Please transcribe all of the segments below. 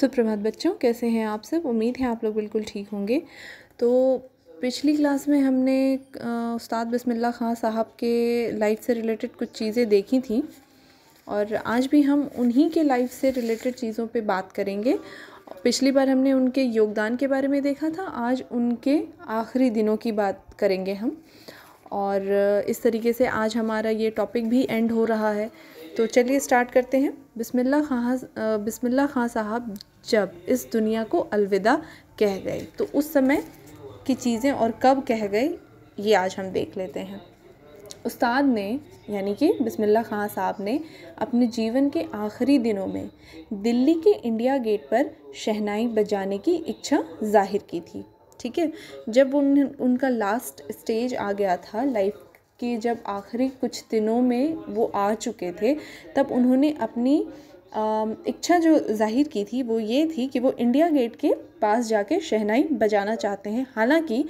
सुप्रभात बच्चों कैसे हैं आप सब उम्मीद है आप लोग बिल्कुल ठीक होंगे तो पिछली क्लास में हमने उस्ताद बिस्मिल्लाह खां साहब के लाइफ से रिलेटेड कुछ चीज़ें देखी थी और आज भी हम उन्हीं के लाइफ से रिलेटेड चीज़ों पे बात करेंगे पिछली बार हमने उनके योगदान के बारे में देखा था आज उनके आखिरी दिनों की बात करेंगे हम और इस तरीके से आज हमारा ये टॉपिक भी एंड हो रहा है तो चलिए स्टार्ट करते हैं बिस्मिल्ला खां बिस्मिल्ला खां साहब जब इस दुनिया को अलविदा कह गए तो उस समय की चीज़ें और कब कह गए ये आज हम देख लेते हैं उस्ताद ने यानी कि बिस्मिल्ला खां साहब ने अपने जीवन के आखिरी दिनों में दिल्ली के इंडिया गेट पर शहनाई बजाने की इच्छा जाहिर की थी ठीक है जब उन उनका लास्ट स्टेज आ गया था लाइफ कि जब आखिरी कुछ दिनों में वो आ चुके थे तब उन्होंने अपनी इच्छा जो जाहिर की थी वो ये थी कि वो इंडिया गेट के पास जाके शहनाई बजाना चाहते हैं हालांकि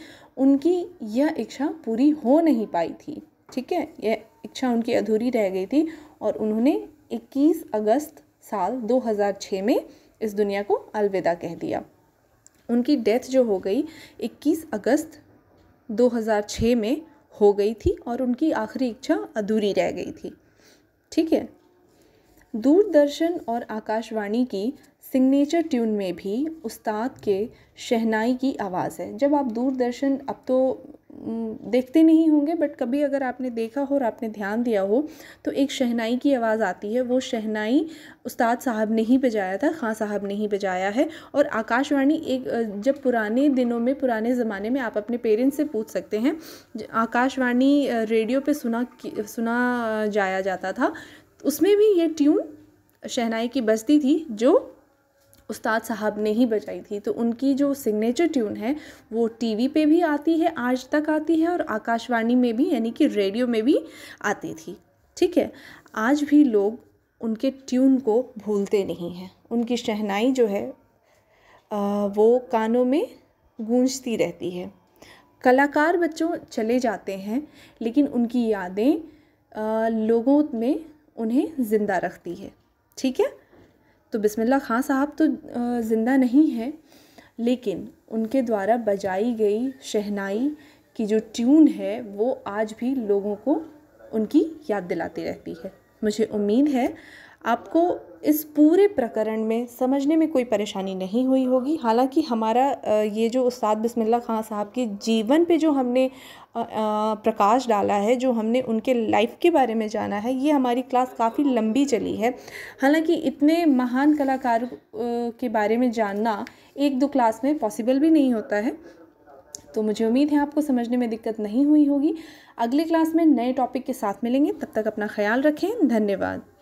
उनकी यह इच्छा पूरी हो नहीं पाई थी ठीक है यह इच्छा उनकी अधूरी रह गई थी और उन्होंने 21 अगस्त साल 2006 में इस दुनिया को अलविदा कह दिया उनकी डेथ जो हो गई 21 अगस्त 2006 में हो गई थी और उनकी आखिरी इच्छा अधूरी रह गई थी ठीक है दूरदर्शन और आकाशवाणी की सिग्नेचर ट्यून में भी उस्ताद के शहनाई की आवाज़ है जब आप दूरदर्शन अब तो देखते नहीं होंगे बट कभी अगर आपने देखा हो और आपने ध्यान दिया हो तो एक शहनाई की आवाज़ आती है वो शहनाई उस्ताद साहब ने ही बजाया था खां साहब ने ही बजाया है और आकाशवाणी एक जब पुराने दिनों में पुराने ज़माने में आप अपने पेरेंट्स से पूछ सकते हैं आकाशवाणी रेडियो पे सुना सुना जाया जाता था उसमें भी ये ट्यून शहनाई की बजती थी जो उस्ताद साहब ने ही बजाई थी तो उनकी जो सिग्नेचर ट्यून है वो टीवी पे भी आती है आज तक आती है और आकाशवाणी में भी यानी कि रेडियो में भी आती थी ठीक है आज भी लोग उनके ट्यून को भूलते नहीं हैं उनकी शहनाई जो है वो कानों में गूंजती रहती है कलाकार बच्चों चले जाते हैं लेकिन उनकी यादें लोगों में उन्हें ज़िंदा रखती है ठीक है तो बिस्मिल्ला खां साहब तो ज़िंदा नहीं हैं लेकिन उनके द्वारा बजाई गई शहनाई की जो ट्यून है वो आज भी लोगों को उनकी याद दिलाती रहती है मुझे उम्मीद है आपको इस पूरे प्रकरण में समझने में कोई परेशानी नहीं हुई होगी हालांकि हमारा ये जो उस्ताद बिस्मिल्लाह खान साहब के जीवन पे जो हमने प्रकाश डाला है जो हमने उनके लाइफ के बारे में जाना है ये हमारी क्लास काफ़ी लंबी चली है हालांकि इतने महान कलाकार के बारे में जानना एक दो क्लास में पॉसिबल भी नहीं होता है तो मुझे उम्मीद है आपको समझने में दिक्कत नहीं हुई होगी अगले क्लास में नए टॉपिक के साथ मिलेंगे तब तक अपना ख्याल रखें धन्यवाद